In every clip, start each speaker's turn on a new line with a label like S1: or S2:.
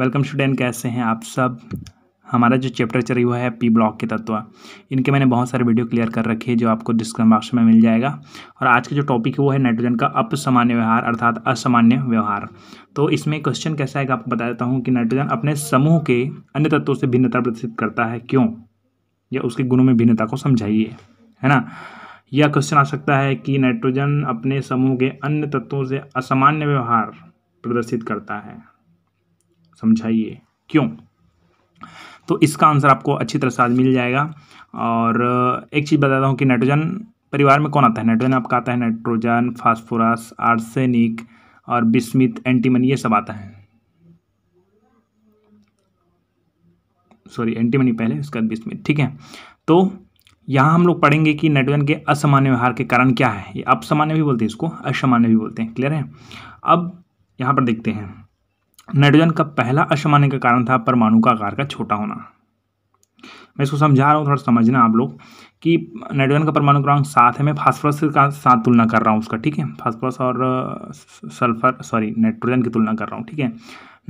S1: welcome student कैसे हैं आप सब हमारा जो चैप्टर चल हुआ है पी ब्लॉक के तत्व इनके मैंने बहुत सारे वीडियो क्लियर कर रखे हैं जो आपको डिस्क्रिप्शन बॉक्स में मिल जाएगा और आज का जो टॉपिक है वो है नाइट्रोजन का अपसामान्य व्यवहार अर्थात असामान्य व्यवहार तो इसमें क्वेश्चन कैसा है आपको बता देता हूँ कि नाइट्रोजन अपने समूह के अन्य तत्वों से भिन्नता प्रदर्शित करता है क्यों या उसके गुणों में भिन्नता को समझाइए है ना यह क्वेश्चन आ सकता है कि नाइट्रोजन अपने समूह के अन्य तत्वों से असामान्य व्यवहार प्रदर्शित करता है समझाइए क्यों तो इसका आंसर आपको अच्छी तरह से आज मिल जाएगा और एक चीज़ बताता हूँ कि नाइट्रोजन परिवार में कौन आता है नाइट्रोजन आपका आता है नाइट्रोजन फास्फोरस आर्सेनिक और बिस्मित एंटीमन ये सब आता है सॉरी एंटीमनी पहले उसके बाद बिस्मित ठीक है तो यहाँ हम लोग पढ़ेंगे कि नाइट्रोजन के असामान्य व्यवहार के कारण क्या है ये अपसामान्य भी बोलते हैं इसको असामान्य भी बोलते हैं क्लियर है अब यहाँ पर देखते हैं नाइट्रोजन का पहला असामान्य का कारण था परमाणु का आकार का छोटा होना मैं इसको समझा रहा हूँ थोड़ा समझना आप लोग कि नाइट्रोजन का परमाणु क्रमांक सात है मैं फास्फोरस का साथ तुलना कर रहा हूँ उसका ठीक है फास्फोरस और सल्फर सॉरी नाइट्रोजन की तुलना कर रहा हूँ ठीक है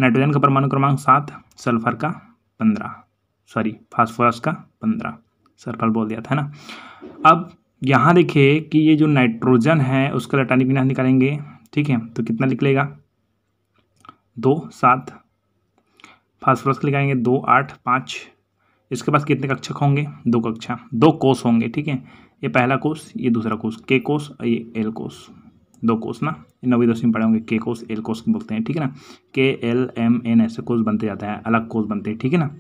S1: नाइट्रोजन का परमाणु क्रमांक सात सल्फर का पंद्रह सॉरी फास्फोरस का पंद्रह सल्फर बोल दिया था ना अब यहाँ देखिए कि ये जो नाइट्रोजन है उसका लटानी पिना निकालेंगे ठीक है तो कितना निकलेगा दो सात फास्फोरस के कहेंगे दो आठ पाँच इसके पास कितने कक्षक होंगे दो कक्षा दो कोस होंगे ठीक है ये पहला कोस ये दूसरा कोस के कोस और ये एल कोस दो कोस ना नवी दसवीं पढ़े होंगे के कोस एल कोस बोलते हैं ठीक है ना के एल एम एन ऐसे कोस बनते जाते हैं अलग कोस बनते हैं ठीक है ना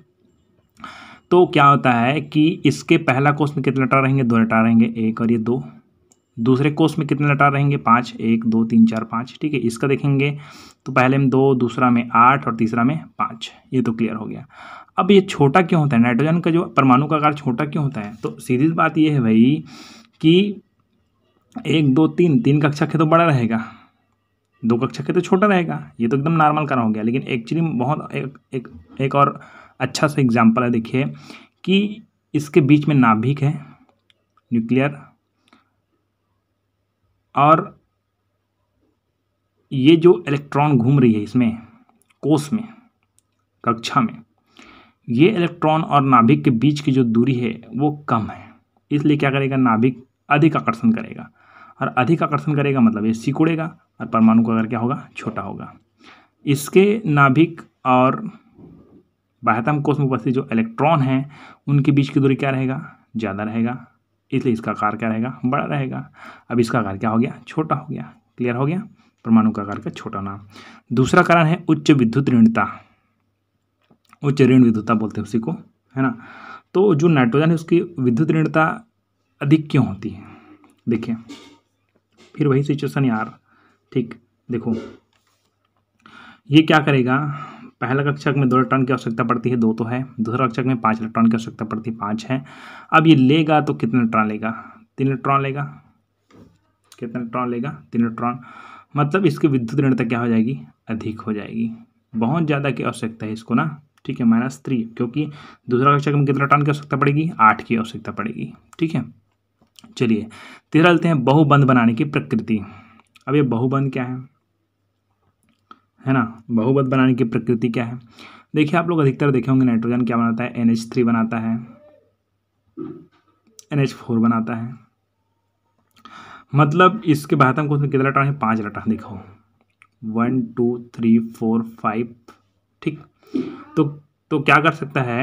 S1: तो क्या होता है कि इसके पहला कोस में कितने लटा रहेंगे दो लटा रहेंगे एक और ये दो दूसरे कोष में कितने लटा रहेंगे पाँच एक दो तीन चार पाँच ठीक है इसका देखेंगे तो पहले में दो दूसरा में आठ और तीसरा में पाँच ये तो क्लियर हो गया अब ये छोटा क्यों होता है नाइट्रोजन का जो परमाणु का आकार छोटा क्यों होता है तो सीधी बात ये है भाई कि एक दो तीन तीन कक्षा के तो बड़ा रहेगा दो कक्षा के तो छोटा रहेगा ये तो एकदम नॉर्मल का हो गया लेकिन एक्चुअली बहुत एक, एक एक और अच्छा सा एग्जाम्पल है देखिए कि इसके बीच में नाभिक है न्यूक्लियर और ये जो इलेक्ट्रॉन घूम रही है इसमें कोष में कक्षा में ये इलेक्ट्रॉन और नाभिक के बीच की जो दूरी है वो कम है इसलिए क्या करेगा नाभिक अधिक आकर्षण करेगा और अधिक आकर्षण करेगा मतलब ये सिकुड़ेगा और परमाणु का अगर क्या होगा छोटा होगा इसके नाभिक और बाह्यतम कोष में उपस्थित जो इलेक्ट्रॉन हैं उनके बीच की दूरी क्या रहेगा ज़्यादा रहेगा इसलिए इसका आकार क्या रहेगा बड़ा रहेगा अब इसका आकार क्या हो गया छोटा हो गया क्लियर हो गया परमाणु का आकार का छोटा नाम दूसरा कारण है उच्च विद्युत ऋणता उच्च ऋण विद्युता बोलते हैं उसी को है ना तो जो नाइट्रोजन है उसकी विद्युत ऋणता अधिक क्यों होती है देखिए फिर वही सिचुएशन यार ठीक देखो ये क्या करेगा पहला कक्षक में दो इलेक्ट्रॉन की आवश्यकता पड़ती है दो तो है दूसरा कक्षक में पाँच इलेक्ट्रॉन की आवश्यकता पड़ती है पाँच है अब ये लेगा तो कितने इलेक्ट्रॉन लेगा तीन इलेक्ट्रॉन लेगा कितने इलेक्ट्रॉन लेगा तीन इलेक्ट्रॉन मतलब इसकी विद्युत ऋणता क्या हो जाएगी अधिक हो जाएगी बहुत ज़्यादा की आवश्यकता है इसको ना ठीक है माइनस थ्री क्योंकि दूसरा कक्षक में कितने इलेक्ट्रॉन की आवश्यकता पड़ेगी आठ की आवश्यकता पड़ेगी ठीक है चलिए तेरह लेते हैं बहुबंद बनाने की प्रकृति अब ये बहुबंद क्या है है ना बहुबत बनाने की प्रकृति क्या है देखिए आप लोग अधिकतर देखे होंगे नाइट्रोजन क्या बनाता है एन थ्री बनाता है एन फोर बनाता है मतलब इसके बाद हमको उसमें कितना लटा है पाँच लटा देखो one two three four five ठीक तो तो क्या कर सकता है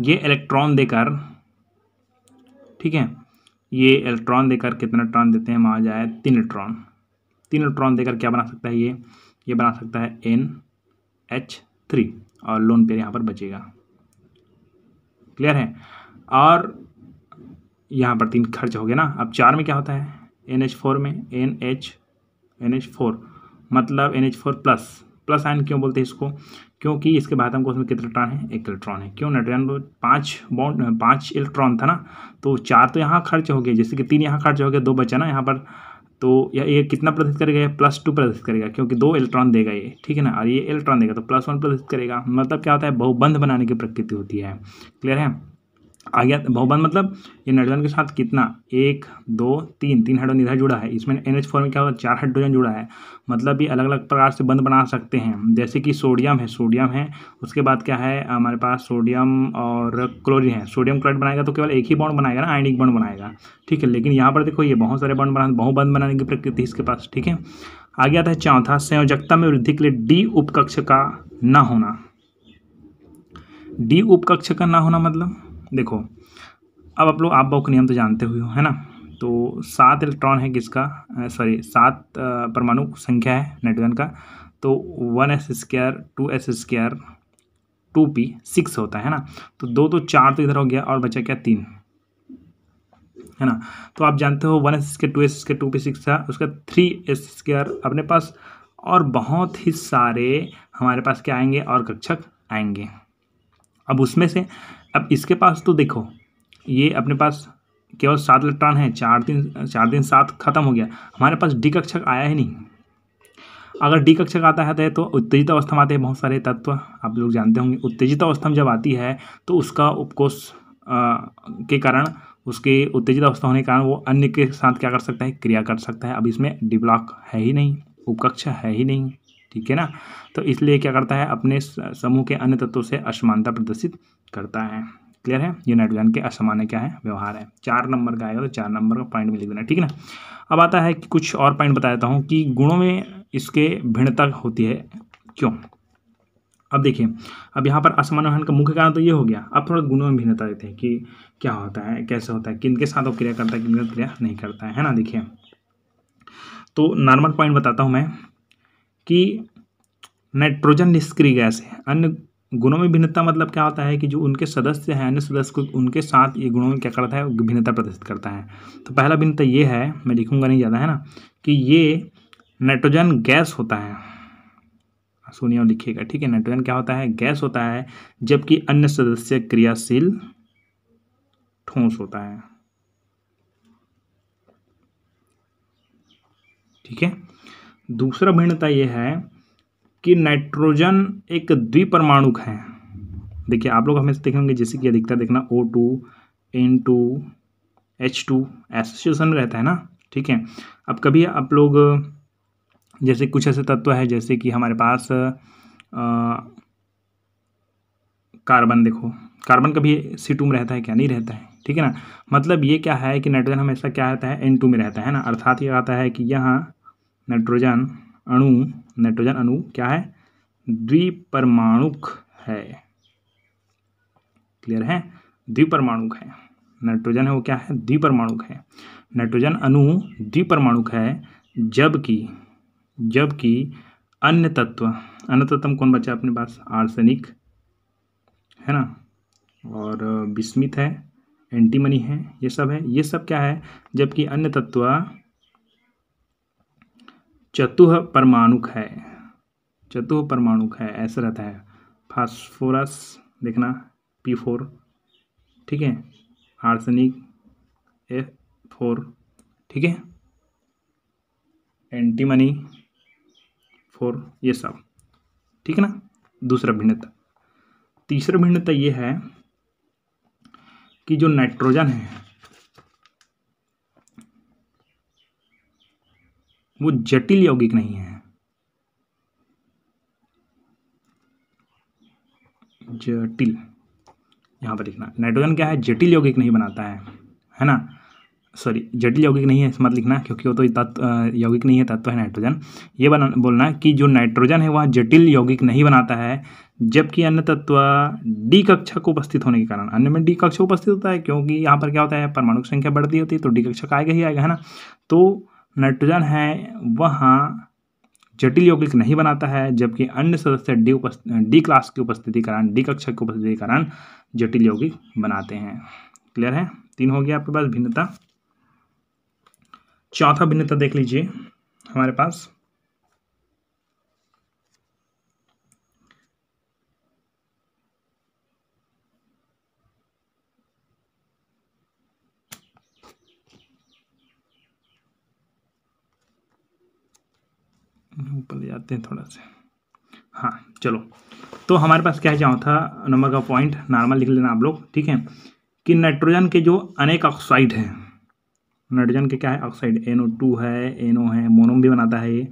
S1: ये इलेक्ट्रॉन देकर ठीक है ये इलेक्ट्रॉन देकर कितना इलेक्ट्रॉन देते हैं मान जाए तीन इलेक्ट्रॉन तीन इलेक्ट्रॉन देकर क्या बना सकता है ये ये बना सकता है एन एच थ्री और लोन पेयर यहाँ पर बचेगा क्लियर है और यहाँ पर तीन खर्च हो गया ना अब चार में क्या होता है एन एच फोर में N H N H four मतलब N H four plus plus आयन क्यों बोलते हैं इसको क्योंकि इसके बाद हमको उसमें कितने इलेक्ट्रॉन है एक इलेक्ट्रॉन है क्यों नाइट्रोजन में पाँच बॉन्ड पाँच इलेक्ट्रॉन था ना तो चार तो यहाँ खर्च हो गए जैसे कि तीन यहाँ खर्च हो गए दो बचा ना यहाँ पर तो या ये कितना प्रदर्शित करेगा प्लस टू प्रदर्शित करेगा क्योंकि दो इलेक्ट्रॉन देगा ये ठीक है ना और ये इलेक्ट्रॉन देगा तो प्लस वन प्रदर्शित करेगा मतलब क्या होता है बहुबंध बनाने की प्रकृति होती है क्लियर है आ गया बहुबंद मतलब ये नाइट्रोजन के साथ कितना एक दो तीन तीन हाइड्रोजन इधर जुड़ा है इसमें एन एच फोर में क्या होता है चार हाइड्रोजन जुड़ा है मतलब ये अलग अलग प्रकार से बंद बना सकते हैं जैसे कि सोडियम है सोडियम है उसके बाद क्या है हमारे पास सोडियम और क्लोरीन है सोडियम क्लोराइड बनाएगा तो केवल एक ही बॉन्ड बनाएगा ना आयनिक बॉन्ड बनाएगा ठीक है लेकिन यहाँ पर देखो ये बहुत सारे बॉन्ड बना बहुबंद बनाने की प्रकृति इसके पास ठीक है आ गया था चौथा संयोजकता में वृद्धि के लिए डी उपकक्ष का ना होना डी उपकक्ष का ना होना मतलब देखो अब आप लोग आप बाव का नियम तो जानते हुए हो है ना तो सात इलेक्ट्रॉन है किसका सॉरी सात परमाणु संख्या है नाइट्रोजन का तो one S square two S square two P six होता है ना तो दो तो चार तो इधर हो गया और बचा क्या तीन है ना तो आप जानते हो one S square two S square two P six था उसका थ्री एस स्क्र अपने पास और बहुत ही सारे हमारे पास क्या आएंगे और कक्षक आएंगे अब उसमें से अब इसके पास तो देखो ये अपने पास केवल सात इलेक्ट्रॉन है चार दिन चार दिन सात खत्म हो गया हमारे पास डी कक्षक आया ही नहीं अगर डी कक्षक आता है तो, तो उत्तेजित अवस्था में आते हैं बहुत सारे तत्व आप लोग जानते होंगे उत्तेजित अवस्था में जब आती है तो उसका उपकोष के कारण उसके उत्तेजित अवस्था होने के कारण वो अन्य के साथ क्या कर सकता है क्रिया कर सकता है अब इसमें डी ब्लॉक है ही नहीं उपकक्ष है ही नहीं ठीक है ना तो इसलिए क्या करता है अपने समूह के अन्य तत्वों से असमानता प्रदर्शित करता है क्लियर है ये नाइट्रोजन के असामान्य क्या है व्यवहार है चार नंबर का आएगा तो चार नंबर का पॉइंट भी लिख देना ठीक है ना अब आता है कि कुछ और पॉइंट बता देता हूँ कि गुणों में इसके भिन्नता होती है क्यों अब देखिए अब यहाँ पर असमान वहन का मुख्य कारण तो ये हो गया अब थोड़ा गुणों में भिन्नता देते हैं कि क्या होता है कैसे होता है किनके साथ वो क्रिया करता है किन के क्रिया नहीं करता है है ना देखिए तो नॉर्मल पॉइंट बताता हूँ मैं कि नाइट्रोजन निष्क्रिय गैस है अन्य गुणों में भिन्नता मतलब क्या होता है कि जो उनके सदस्य हैं अन्य सदस्य को उनके साथ ये गुणों में क्या करता है भिन्नता प्रदर्शित करता है तो पहला भिन्नता ये है मैं लिखूंगा नहीं ज़्यादा है ना कि ये नाइट्रोजन गैस होता है सुनिए और लिखिएगा ठीक है नाइट्रोजन क्या होता है गैस होता है जबकि अन्य सदस्य क्रियाशील ठोस होता है ठीक है दूसरा भिन्नता यह है कि नाइट्रोजन एक द्विपरमाणुक है देखिए आप लोग हमेशा देखेंगे जैसे कि अधिकतर देखना O two N two H two association रहता है ना ठीक है अब कभी आप लोग जैसे कुछ ऐसे तत्व है जैसे कि हमारे पास आ, कार्बन देखो कार्बन कभी सी टू में रहता है क्या नहीं रहता है ठीक है ना मतलब ये क्या है कि नाइट्रोजन हमेशा क्या रहता है एन टू में रहता है ना अर्थात ये आता है कि यहाँ नाइट्रोजन अणु नाइट्रोजन अणु क्या है द्विपरमाणुक है क्लियर है द्विपरमाणुक है नाइट्रोजन है वो क्या है द्विपरमाणुक है नाइट्रोजन अणु द्विपरमाणुक है जबकि जबकि अन्य तत्व अन्य तत्व कौन बचा अपने पास आर्सेनिक है ना और विस्मित है एंटीमनी है ये सब है ये सब क्या है जबकि अन्य तत्व चतुह परमाणुक है चतुह परमाणुक है ऐसा रहता है फास्फोरस देखना पी फोर ठीक है आर्सेनिक एफ फोर ठीक है एंटीमनी फोर ये सब ठीक है ना दूसरा भिन्नता तीसरा भिन्नता ये है कि जो नाइट्रोजन है वो जटिल यौगिक नहीं है जटिल यहाँ पर लिखना नाइट्रोजन क्या है जटिल यौगिक नहीं बनाता है है ना सॉरी जटिल यौगिक नहीं है मत लिखना क्योंकि वो तो तत्व यौगिक नहीं है तत्व है नाइट्रोजन ये बना बोलना कि जो नाइट्रोजन है वह जटिल यौगिक नहीं बनाता है जबकि अन्य तत्व डी कक्षा को उपस्थित होने के कारण अन्य में डी कक्षा उपस्थित होता है क्योंकि यहाँ पर क्या होता है परमाणु की संख्या बढ़ती होती है तो डी कक्षा आएगा ही आएगा है ना तो नाइट्रोजन है वह जटिल यौगिक नहीं बनाता है जबकि अन्य सदस्य डी डी क्लास की उपस्थिति कारण डी कक्षा की उपस्थिति कारण जटिल यौगिक बनाते हैं क्लियर है तीन हो गया आपके पास भिन्नता चौथा भिन्नता देख लीजिए हमारे पास ऊपर ले जाते हैं थोड़ा सा हाँ चलो तो हमारे पास क्या चाहूँ था नंबर का पॉइंट नॉर्मल लिख लेना आप लोग ठीक है कि नाइट्रोजन के जो अनेक ऑक्साइड हैं नाइट्रोजन के क्या है ऑक्साइड एन ओ टू है एन ओ है मोनोम भी बनाता है ये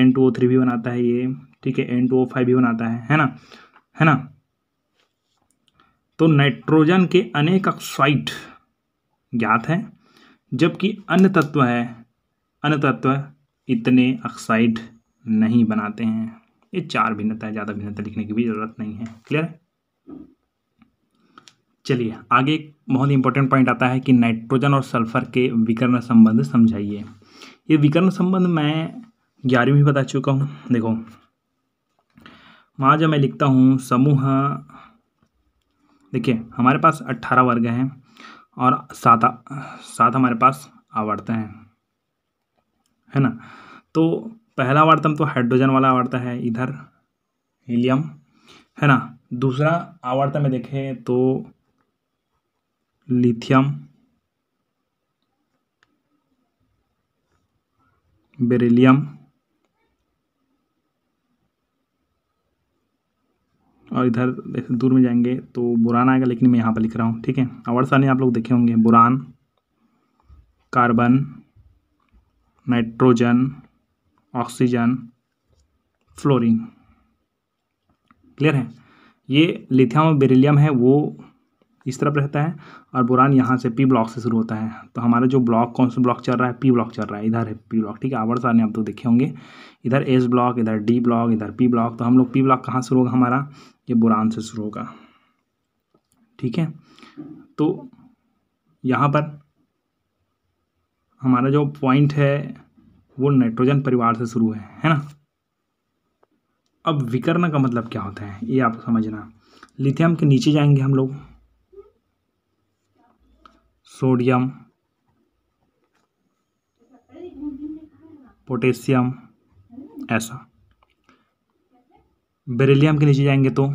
S1: एन टू ओ थ्री भी बनाता है ये ठीक है एन टू ओ फाइव भी बनाता है है ना है ना तो नाइट्रोजन के अनेक ऑक्साइड ज्ञात हैं जबकि अन्य तत्व है अन्य तत्व इतने ऑक्साइड नहीं बनाते हैं ये चार भिन्नता है ज़्यादा भिन्नता लिखने की भी ज़रूरत नहीं है क्लियर चलिए आगे एक बहुत ही इंपॉर्टेंट पॉइंट आता है कि नाइट्रोजन और सल्फर के विकर्ण संबंध समझाइए ये विकर्ण संबंध मैं ग्यारहवीं बता चुका हूँ देखो वहाँ जब मैं लिखता हूँ समूह देखिए हमारे पास अट्ठारह वर्ग हैं और सात सात हमारे पास आवर्त हैं है ना तो पहला आवर्तम तो हाइड्रोजन वाला आवर्तन है इधर हीलियम है ना दूसरा आवर्तन में देखें तो लिथियम बेरिलियम और इधर दूर में जाएंगे तो बुरान आएगा लेकिन मैं यहाँ पर लिख रहा हूँ ठीक है आवर्त सानी आप लोग देखे होंगे boron carbon nitrogen oxygen fluorine clear है ये लिथियम और बेरिलियम है वो इस तरफ रहता है और बुरान यहाँ से पी ब्लॉक से शुरू होता है तो हमारा जो ब्लॉक कौन सा ब्लॉक चल रहा है पी ब्लॉक चल रहा है इधर है पी ब्लॉक ठीक है आवर्स आने आप तो देखे होंगे इधर एस ब्लॉक इधर डी ब्लॉक इधर पी ब्लॉक तो हम लोग पी ब्लॉक कहाँ शुरू होगा हमारा ये बुरान से शुरू होगा ठीक है तो यहाँ पर हमारा जो पॉइंट है वो नाइट्रोजन परिवार से शुरू है है ना अब विकर्ण का मतलब क्या होता है ये आप समझना लिथियम के नीचे जाएंगे हम लोग सोडियम पोटेशियम ऐसा बेरिलियम के नीचे जाएंगे तो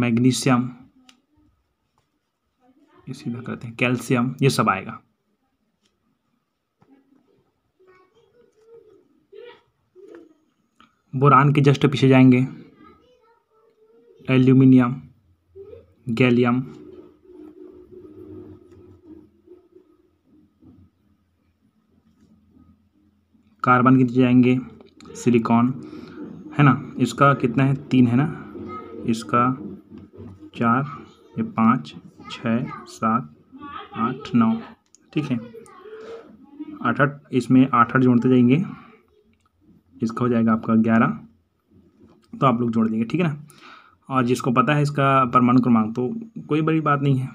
S1: मैग्नीशियम इसी तरह करते हैं कैल्शियम ये सब आएगा बोरान के जस्ट पीछे जाएंगे एल्यूमिनियम गैलियम कार्बन के जाएंगे सिलिकॉन है ना इसका कितना है तीन है ना इसका चार ये पाँच छ सात आठ नौ ठीक है आठ आठ इसमें आठ आठ जोड़ते जाएंगे जिसका हो जाएगा आपका ग्यारह तो आप लोग जोड़ देंगे ठीक है ना और जिसको पता है इसका परमाणु क्रमांक तो कोई बड़ी बात नहीं है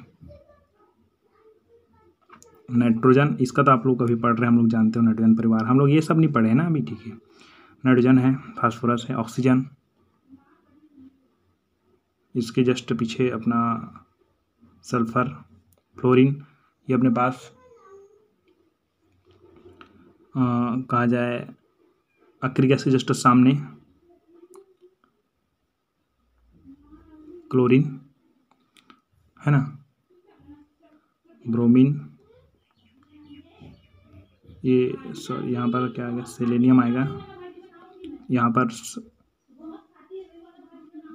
S1: नाइट्रोजन इसका तो आप लोग अभी पढ़ रहे हैं हम लोग जानते हो नाइट्रोजन परिवार हम लोग ये सब नहीं पढ़े हैं ना अभी ठीक है नाइट्रोजन है फास्फोरस है ऑक्सीजन इसके जस्ट पीछे अपना सल्फर फ्लोरीन ये अपने पास कहा जाए अक्रिया से जस्ट सामने क्लोरीन है ना ब्रोमीन ये सॉरी यहाँ पर क्या आएगा सेलेनियम आएगा यहाँ पर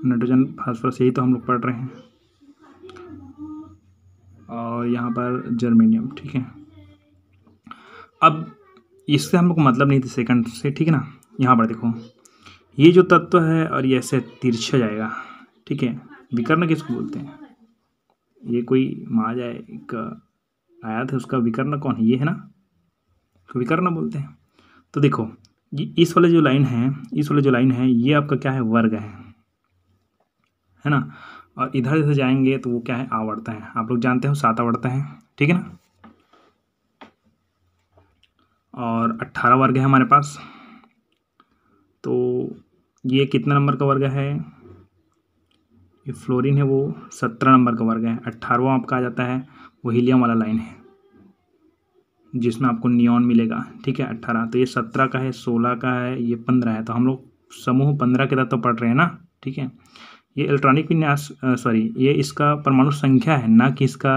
S1: नाइट्रोजन फास्फोरस यही तो हम लोग पढ़ रहे हैं और यहाँ पर जर्मेनियम ठीक है अब इससे हम लोग को मतलब नहीं थे सेकंड से ठीक है ना यहाँ पर देखो ये जो तत्व है और ये ऐसे तिरछा जाएगा ठीक है विकर्ण किसको बोलते हैं ये कोई माँ जाए एक आया था उसका विकर्ण कौन है ये है ना विकर्ण बोलते हैं तो देखो ये इस वाले जो लाइन है इस वाले जो लाइन है ये आपका क्या है वर्ग है है ना और इधर इधर जाएंगे तो वो क्या है आवर्ता है आप लोग जानते हो सात आवड़ता है ठीक है ना और अट्ठारह वर्ग है हमारे पास तो ये कितना नंबर का वर्ग है ये फ्लोरीन है वो सत्रह नंबर का वर्ग है अट्ठारहवा आपका आ जाता है वो हीलियम वाला लाइन है जिसमें आपको नियॉन मिलेगा ठीक है अट्ठारह तो ये सत्रह का है सोलह का है ये पंद्रह है तो हम लोग समूह पंद्रह के तत्व तो पढ़ रहे हैं ना ठीक है ये इलेक्ट्रॉनिक विन्यास सॉरी ये इसका परमाणु संख्या है ना कि इसका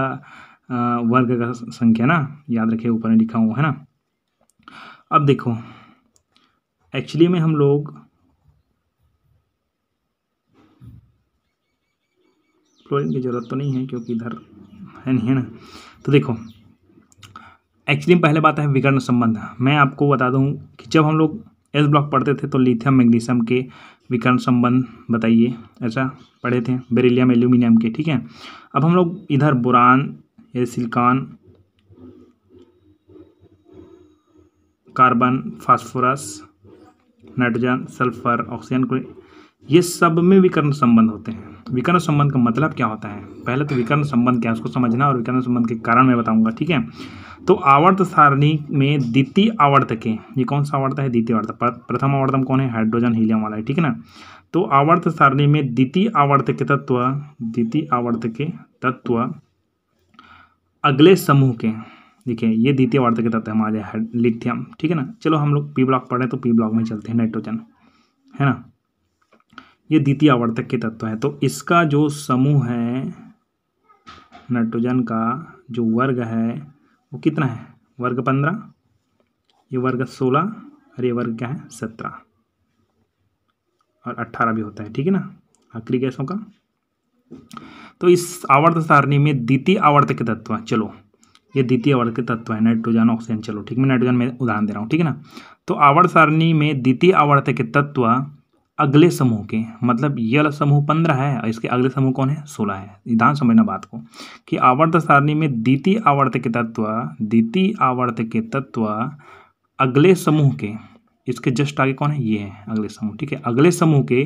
S1: वर्ग का संख्या ना याद रखे ऊपर में लिखा हुआ है ना अब देखो एक्चुअली में हम लोग फ्लोरिन की ज़रूरत तो नहीं है क्योंकि इधर है नहीं है ना तो देखो एक्चुअली पहले बात है विकर्ण संबंध मैं आपको बता दूं कि जब हम लोग एस ब्लॉक पढ़ते थे तो लिथियम मैग्नीशियम के विकर्ण संबंध बताइए ऐसा पढ़े थे बेरिलियम एल्यूमिनियम के ठीक है अब हम लोग इधर बुरान या silicon carbon phosphorus nitrogen sulphur oxygen को ये सब में विकर्ण संबंध होते हैं विकर्ण संबंध का मतलब क्या होता है पहले तो विकर्ण संबंध क्या है उसको समझना और विकर्ण संबंध के कारण मैं बताऊंगा ठीक है तो आवर्त सारणी में द्वितीय आवर्त के ये कौन सा आवर्त है द्वितीय आवर्त प्रथम आवर्तम कौन है हाइड्रोजन हीलियम वाला है ठीक है ना तो आवर्त सारणी में द्वितीय आवर्त के तत्व द्वितीय आवर्त के तत्व अगले समूह के देखिए ये द्वितीय के तत्व है हमारे लिथियम ठीक है ना चलो हम लोग पी ब्लॉक पढ़े तो पी ब्लॉक में चलते हैं नाइट्रोजन है ना ये द्वितीय आवर्तक के तत्व है तो इसका जो समूह है नाइट्रोजन का जो वर्ग है वो कितना है वर्ग पंद्रह ये वर्ग सोलह और ये वर्ग क्या है सत्रह और अट्ठारह भी होता है ठीक है ना आखिरी गैसों का तो इस आवर्त सारणी में द्वितीय आवर्तक के तत्व चलो ये द्वितीय आवर्त के तत्व है नाइट्रोजन ऑक्सीजन चलो ठीक मैं नाइट्रोजन में उदाहरण दे रहा हूँ ठीक है ना तो आवर्त सारणी में द्वितीय आवर्त के तत्व अगले समूह के मतलब ये समूह पंद्रह है और इसके अगले समूह कौन है सोलह है ध्यान समझना बात को कि आवर्त सारणी में द्वितीय आवर्त के तत्व द्वितीय आवर्त के तत्व अगले समूह के इसके जस्ट आगे कौन है ये है अगले समूह ठीक है अगले समूह के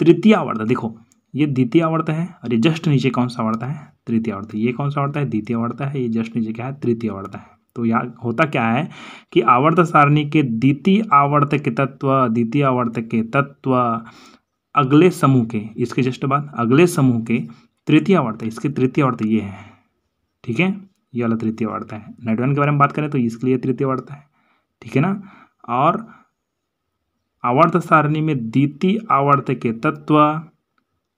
S1: तृतीय आवर्त देखो ये द्वितीय आवर्त है और ये जस्ट नीचे कौन सा आवर्त है तृतीय तृतीयावर्त ये कौन सा आवर्त है द्वितीय वर्ता है ये जस्ट नीचे क्या है तृतीय आवर्त है तो यहाँ होता क्या है कि आवर्त सारणी के द्वितीय आवर्त के तत्व द्वितीय आवर्त के तत्व अगले समूह के इसके जस्ट बाद अगले समूह के तृतीय आवर्त इसके तृतीय आवर्त ये है ठीक है ये वाला तृतीय आवर्त है नाइट्रोजन के बारे में बात करें तो इसके लिए तृतीय आवर्त है ठीक है ना और आवर्त सारणी में द्वितीय आवर्त के तत्व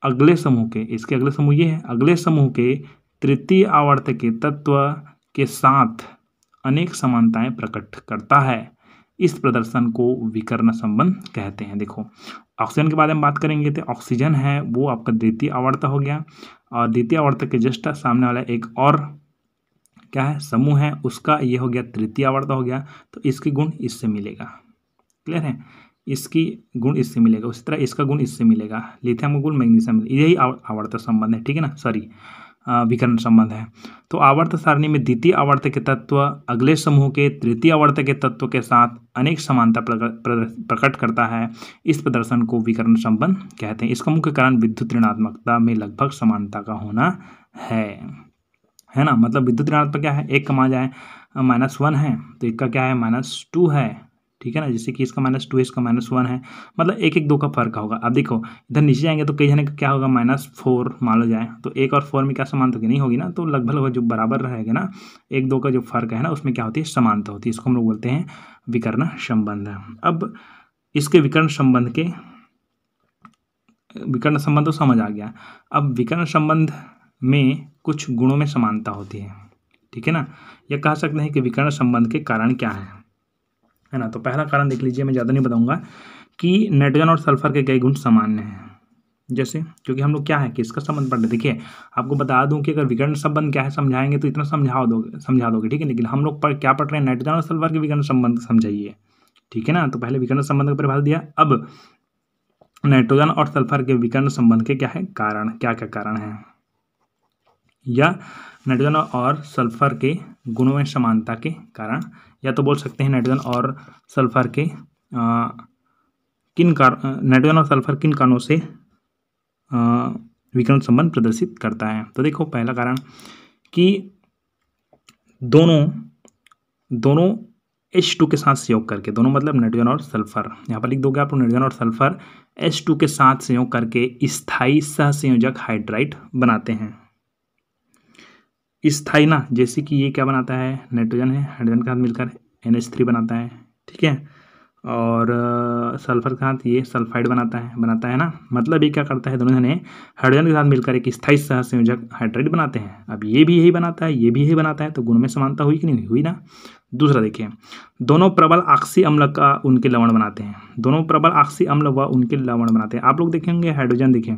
S1: अगले समूह के इसके अगले समूह ये है अगले समूह के तृतीय आवर्त के तत्व के साथ अनेक समानताएं प्रकट करता है इस प्रदर्शन को विकर्ण संबंध कहते हैं देखो ऑक्सीजन के बारे में बात करेंगे तो ऑक्सीजन है वो आपका द्वितीय आवर्त हो गया और द्वितीय आवर्त के जस्ट सामने वाला एक और क्या है समूह है उसका ये हो गया तृतीय आवर्त हो गया तो इसके गुण इससे मिलेगा क्लियर है इसकी गुण इससे मिलेगा उसी तरह इसका गुण इससे मिलेगा लिथियम का गुण मैग्नीशियम यही आवर्त संबंध है ठीक है ना सॉरी विकरण संबंध है तो आवर्त सारणी में द्वितीय आवर्त के तत्व अगले समूह के तृतीय आवर्त के तत्व के साथ अनेक समानता प्रकट करता है इस प्रदर्शन को विकरण संबंध कहते हैं इसका मुख्य कारण विद्युत ऋणात्मकता में लगभग समानता का होना है है ना मतलब विद्युत ऋणात्मक क्या है एक का मान जाए माइनस वन है तो एक का क्या है माइनस टू है ठीक है ना जैसे कि इसका माइनस टू इसका माइनस वन है मतलब एक एक दो का फर्क होगा अब देखो इधर नीचे जाएंगे तो कई जाने का क्या होगा माइनस फोर मान लो जाए तो एक और फोर में क्या समानता की नहीं होगी ना तो लगभग लगभग जो बराबर रहेगा ना एक दो का जो फर्क है ना उसमें क्या होती है समानता होती है इसको हम लोग बोलते हैं विकर्ण संबंध अब इसके विकर्ण संबंध के विकर्ण संबंध तो समझ आ गया अब विकर्ण संबंध में कुछ गुणों में समानता होती है ठीक है ना यह कह सकते हैं कि विकर्ण संबंध के कारण क्या है है ना तो पहला कारण देख लीजिए मैं ज़्यादा नहीं बताऊँगा कि नाइट्रोजन और सल्फर के कई गुण सामान्य हैं जैसे क्योंकि हम लोग क्या है किसका संबंध पढ़ रहे देखिए आपको बता दूं कि अगर विकर्ण संबंध क्या है समझाएंगे तो इतना समझा दोगे समझा दोगे ठीक है लेकिन हम लोग पढ़ क्या पढ़ रहे हैं नाइट्रोजन और सल्फर के विकर्ण संबंध समझाइए ठीक है ना तो पहले विकर्ण संबंध का परिभाषा दिया अब नाइट्रोजन और सल्फर के विकर्ण संबंध के क्या है कारण क्या क्या कारण है या नाइट्रोजन और सल्फर के गुणों में समानता के कारण या तो बोल सकते हैं नाइट्रोजन और सल्फर के आ, किन कार नाइट्रोजन और सल्फर किन कारणों से विकर्ण संबंध प्रदर्शित करता है तो देखो पहला कारण कि दोनों दोनों एच टू के साथ सहयोग करके दोनों मतलब नाइट्रोजन और सल्फर यहाँ पर लिख दोगे आप नाइट्रोजन और सल्फर H2 टू के साथ सहयोग करके स्थायी संयोजक हाइड्राइट बनाते हैं ना जैसे कि ये क्या बनाता है नाइट्रोजन है हाइड्रोजन के साथ मिलकर एन एच थ्री बनाता है ठीक है और सल्फर के साथ ये सल्फाइड बनाता है बनाता है ना मतलब ये क्या करता है दोनों जने हाइड्रोजन के साथ मिलकर एक स्थाई सह संयोजक हाइड्राइड बनाते हैं अब ये भी यही बनाता है ये भी यही बनाता है तो गुण में समानता हुई कि नहीं हुई ना दूसरा देखिए दोनों प्रबल आक्सी अम्ल का उनके लवण बनाते हैं दोनों प्रबल आक्सी अम्ल व उनके लवण बनाते हैं आप लोग देखेंगे हाइड्रोजन देखें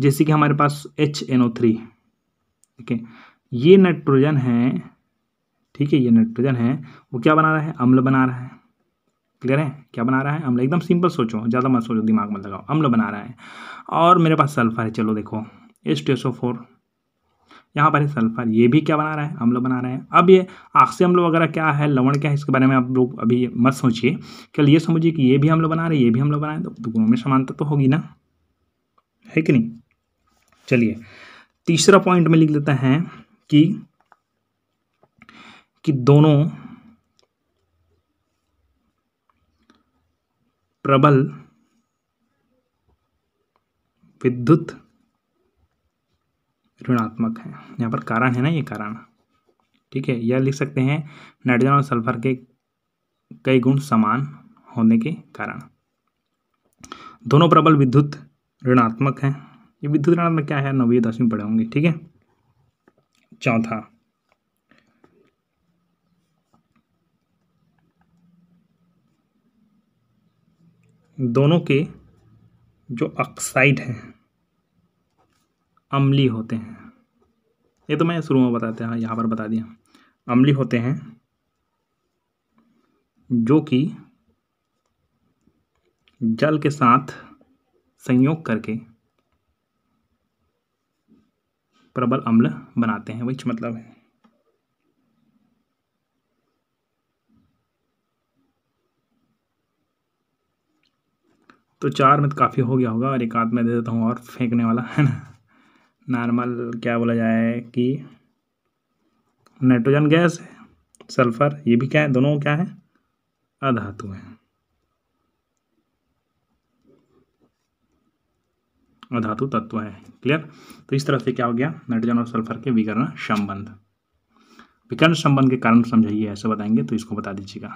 S1: जैसे कि हमारे पास एच एन ओ थ्री ठीक है ये नाइट्रोजन है ठीक है ये नाइट्रोजन है वो क्या बना रहा है अम्ल बना रहा है क्लियर है क्या बना रहा है अम्ल एकदम सिंपल सोचो ज़्यादा मत सोचो दिमाग मत लगाओ अम्ल बना रहा है और मेरे पास सल्फर है चलो देखो S T S O four यहाँ पर है सल्फर ये भी क्या बना रहा है अम्ल बना रहे हैं अब ये आक्सी अम्ल वगैरह क्या है लवण क्या है इसके बारे में आप लोग अभी मत सोचिए कल ये समझिए कि ये भी अम्ल बना रहे हैं ये भी अम्ल बना रहे हैं तो दोनों में समानता तो होगी ना है कि नहीं चलिए तीसरा पॉइंट में लिख लेते हैं कि कि दोनों प्रबल विद्युत ऋणात्मक है यहाँ पर कारण है ना ये कारण ठीक है यह लिख सकते हैं नाइट्रोजन और सल्फर के कई गुण समान होने के कारण दोनों प्रबल विद्युत ऋणात्मक हैं ये विद्युत ऋणात्मक में क्या है नवी दसवीं पढ़े होंगे ठीक है चौथा दोनों के जो ऑक्साइड हैं अम्ली होते हैं ये तो मैं शुरू में बताते हैं यहाँ पर बता दिया अम्ली होते हैं जो कि जल के साथ संयोग करके प्रबल अम्ल बनाते हैं वही मतलब है तो चार में तो काफ़ी हो गया होगा और एक आध में दे देता हूँ और फेंकने वाला है ना नॉर्मल क्या बोला जाए कि नाइट्रोजन गैस है सल्फ़र ये भी क्या है दोनों क्या है अधातु है अधातु तत्व है क्लियर तो इस तरह से क्या हो गया नाइट्रोजन और सल्फर के विकर्ण संबंध विकर्ण संबंध के कारण समझाइए ऐसे बताएंगे तो इसको बता दीजिएगा